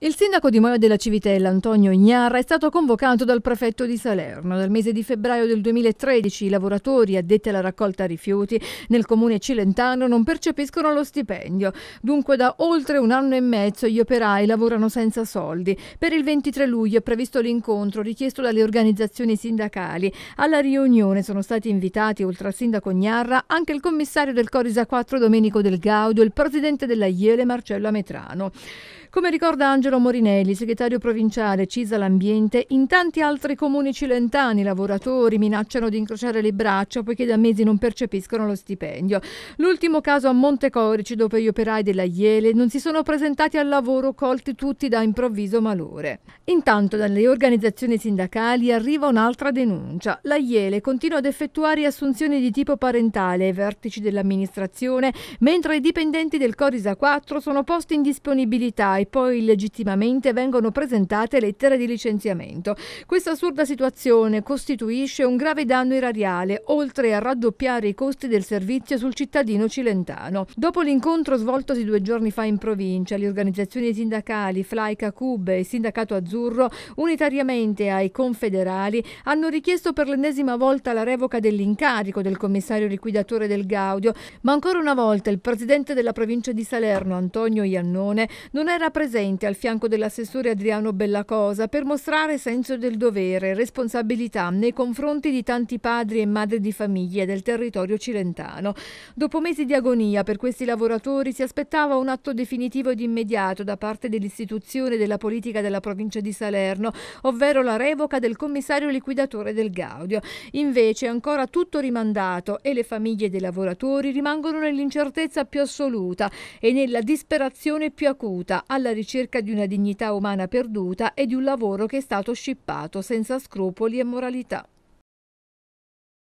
Il sindaco di Moia della Civitella, Antonio Ignarra, è stato convocato dal prefetto di Salerno. Dal mese di febbraio del 2013 i lavoratori addetti alla raccolta rifiuti nel comune cilentano non percepiscono lo stipendio. Dunque da oltre un anno e mezzo gli operai lavorano senza soldi. Per il 23 luglio è previsto l'incontro richiesto dalle organizzazioni sindacali. Alla riunione sono stati invitati, oltre al sindaco Ignarra, anche il commissario del Corisa 4 Domenico Del Gaudio e il presidente della Iele Marcello Ametrano. Come ricorda Angelo Morinelli, segretario provinciale CISA l'Ambiente, in tanti altri comuni cilentani i lavoratori minacciano di incrociare le braccia poiché da mesi non percepiscono lo stipendio. L'ultimo caso a Montecorici, dove gli operai della Iele non si sono presentati al lavoro colti tutti da improvviso malore. Intanto dalle organizzazioni sindacali arriva un'altra denuncia. La Iele continua ad effettuare assunzioni di tipo parentale ai vertici dell'amministrazione, mentre i dipendenti del Corisa 4 sono posti in disponibilità e poi illegittimamente vengono presentate lettere di licenziamento. Questa assurda situazione costituisce un grave danno erariale, oltre a raddoppiare i costi del servizio sul cittadino cilentano. Dopo l'incontro svoltosi due giorni fa in provincia, le organizzazioni sindacali Flaica Cube e Sindacato Azzurro, unitariamente ai confederali, hanno richiesto per l'ennesima volta la revoca dell'incarico del commissario liquidatore del Gaudio, ma ancora una volta il presidente della provincia di Salerno, Antonio Iannone, non era era presente al fianco dell'assessore Adriano Bellacosa per mostrare senso del dovere e responsabilità nei confronti di tanti padri e madri di famiglie del territorio cilentano. Dopo mesi di agonia per questi lavoratori si aspettava un atto definitivo ed immediato da parte dell'istituzione della politica della provincia di Salerno, ovvero la revoca del commissario liquidatore del Gaudio. Invece è ancora tutto rimandato e le famiglie dei lavoratori rimangono nell'incertezza più assoluta e nella disperazione più acuta alla ricerca di una dignità umana perduta e di un lavoro che è stato scippato senza scrupoli e moralità.